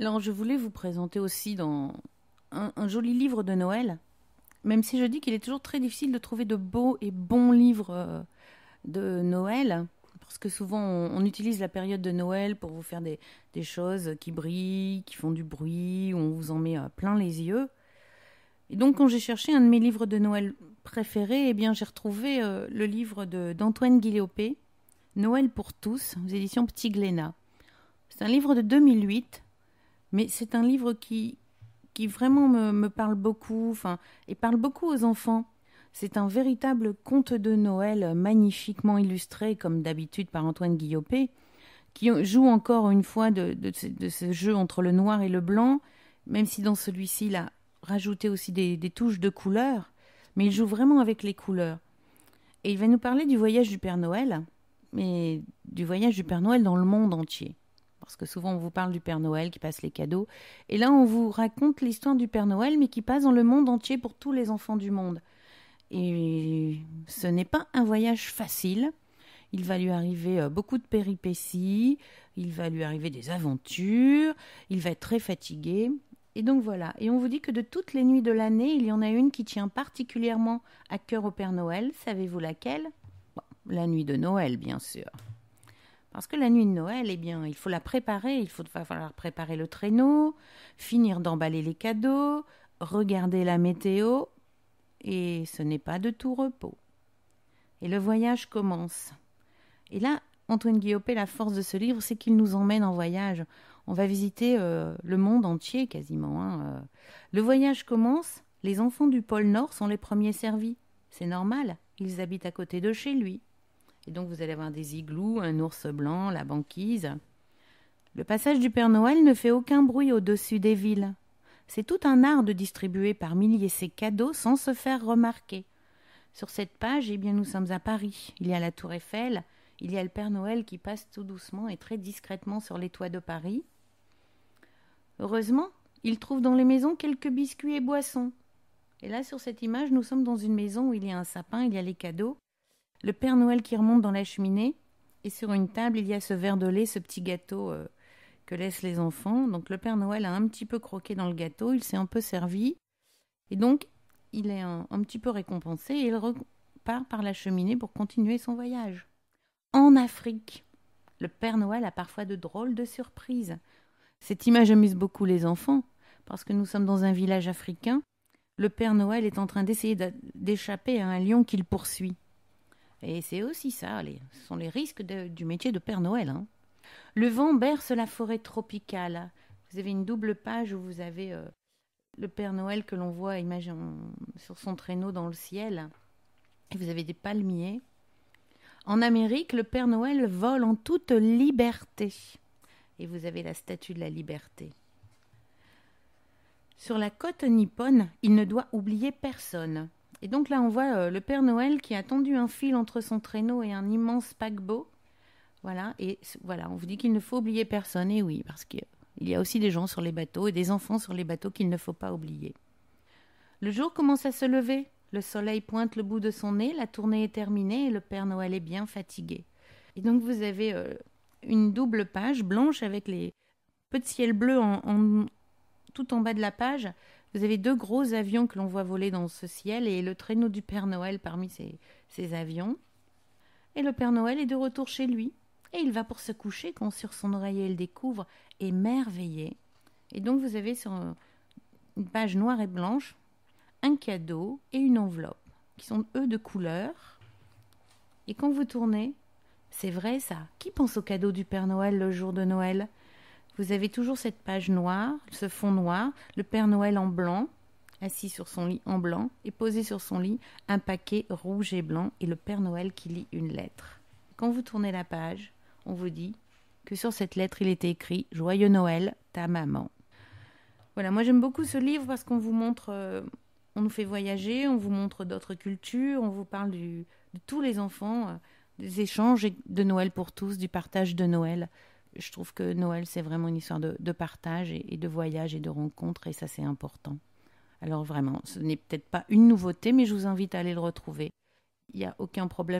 Alors, je voulais vous présenter aussi dans un, joli livre de Noël, même si je dis qu'il est toujours très difficile de trouver de beaux et bons livres euh, de Noël, parce que souvent on, utilise la période de Noël pour vous faire des, choses qui brillent, qui font du bruit, on vous en met euh, plein les yeux. Et donc quand j'ai cherché un de mes livres de Noël préférés, eh bien j'ai retrouvé euh, le livre d'Antoine Guillopé, Noël pour tous, aux éditions Petit Glénat. C'est un livre de 2008 mais c'est un livre qui, qui vraiment me, me parle beaucoup, enfin, et parle beaucoup aux enfants. C'est un véritable conte de Noël euh, magnifiquement illustré, comme d'habitude, par Antoine Guillopé, qui joue encore une fois de, de, ce jeu entre le noir et le blanc, même si dans celui-ci, il a rajouté aussi des, des touches de couleurs, mais il joue vraiment avec les couleurs. Et il va nous parler du voyage du Père Noël, mais du voyage du Père Noël dans le monde entier parce que souvent on vous parle du Père Noël qui passe les cadeaux, et là on vous raconte l'histoire du Père Noël, mais qui passe dans le monde entier pour tous les enfants du monde. Et ce n'est pas un voyage facile. Il va lui arriver euh, beaucoup de péripéties, il va lui arriver des aventures, il va être très fatigué. Et donc voilà, et on vous dit que de toutes les nuits de l'année, il y en a une qui tient particulièrement à cœur au Père Noël. Savez-vous laquelle La nuit de Noël, bien sûr. Parce que la nuit de Noël, eh bien, il faut la préparer, il faut, va falloir préparer le traîneau, finir d'emballer les cadeaux, regarder la météo, et ce n'est pas de tout repos. Et le voyage commence. Et là, Antoine Guillopé, la force de ce livre, c'est qu'il nous emmène en voyage. On va visiter euh, le monde entier quasiment. Hein, euh. Le voyage commence, les enfants du pôle Nord sont les premiers servis. C'est normal, ils habitent à côté de chez lui. Et donc vous allez avoir des igloos, un ours blanc, la banquise. Le passage du Père Noël ne fait aucun bruit au-dessus des villes. C'est tout un art de distribuer par milliers ces cadeaux sans se faire remarquer. Sur cette page, eh bien, nous sommes à Paris. Il y a la Tour Eiffel, il y a le Père Noël qui passe tout doucement et très discrètement sur les toits de Paris. Heureusement, il trouve dans les maisons quelques biscuits et boissons. Et là, sur cette image, nous sommes dans une maison où il y a un sapin, il y a les cadeaux, le Père Noël qui remonte dans la cheminée, et sur une table, il y a ce verre de lait, ce petit gâteau euh, que laissent les enfants. Donc le Père Noël a un petit peu croqué dans le gâteau, il s'est un peu servi, et donc il est un, un petit peu récompensé, et il repart par la cheminée pour continuer son voyage. En Afrique, le Père Noël a parfois de drôles de surprises. Cette image amuse beaucoup les enfants, parce que nous sommes dans un village africain. Le Père Noël est en train d'essayer d'échapper à un lion qu'il poursuit. Et c'est aussi ça, ce sont les risques du métier de Père Noël. Hein. Le vent berce la forêt tropicale. Vous avez une double page où vous avez euh, le Père Noël que l'on voit sur son traîneau dans le ciel. Et vous avez des palmiers. En Amérique, le Père Noël vole en toute liberté. Et vous avez la statue de la liberté. Sur la côte nippone, il ne doit oublier personne. Et donc là, on voit euh, le Père Noël qui a tendu un fil entre son traîneau et un immense paquebot. Voilà, et voilà, on vous dit qu'il ne faut oublier personne. Et oui, parce qu'il euh, y a aussi des gens sur les bateaux et des enfants sur les bateaux qu'il ne faut pas oublier. Le jour commence à se lever. Le soleil pointe le bout de son nez, la tournée est terminée et le Père Noël est bien fatigué. Et donc vous avez euh, une double page blanche avec les petits de ciel bleu tout en bas de la page vous avez deux gros avions que l'on voit voler dans ce ciel et le traîneau du Père Noël parmi ces, avions. Et le Père Noël est de retour chez lui. Et il va pour se coucher quand sur son oreiller il découvre émerveillé. Et donc vous avez sur euh, une page noire et blanche un cadeau et une enveloppe qui sont eux de couleur. Et quand vous tournez, c'est vrai ça. Qui pense au cadeau du Père Noël le jour de Noël vous avez toujours cette page noire, ce fond noir, le Père Noël en blanc, assis sur son lit en blanc, et posé sur son lit un paquet rouge et blanc, et le Père Noël qui lit une lettre. Quand vous tournez la page, on vous dit que sur cette lettre il était écrit Joyeux Noël, ta maman. Voilà, moi j'aime beaucoup ce livre parce qu'on vous montre, euh, on nous fait voyager, on vous montre d'autres cultures, on vous parle de tous les enfants, euh, des échanges de Noël pour tous, du partage de Noël je trouve que Noël, c'est vraiment une histoire de, partage et, de voyage et de rencontre, et ça, c'est important. Alors vraiment, ce n'est peut-être pas une nouveauté, mais je vous invite à aller le retrouver. Il n'y a aucun problème